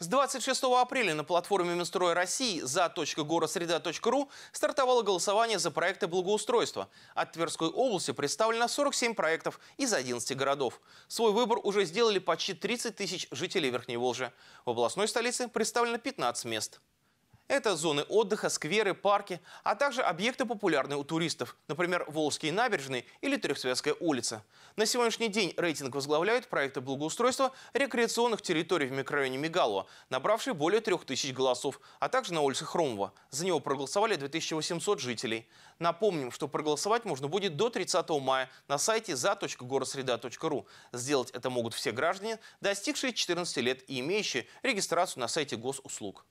С 26 апреля на платформе Минстроя России за.горосреда.ру стартовало голосование за проекты благоустройства. От Тверской области представлено 47 проектов из 11 городов. Свой выбор уже сделали почти 30 тысяч жителей Верхней Волжи. В областной столице представлено 15 мест. Это зоны отдыха, скверы, парки, а также объекты, популярные у туристов, например, Волжские набережные или Трехсветская улица. На сегодняшний день рейтинг возглавляют проекты благоустройства рекреационных территорий в микрорайоне Мигалова, набравший более 3000 голосов, а также на улице Хромова. За него проголосовали 2800 жителей. Напомним, что проголосовать можно будет до 30 мая на сайте за.горосреда.ру. Сделать это могут все граждане, достигшие 14 лет и имеющие регистрацию на сайте госуслуг.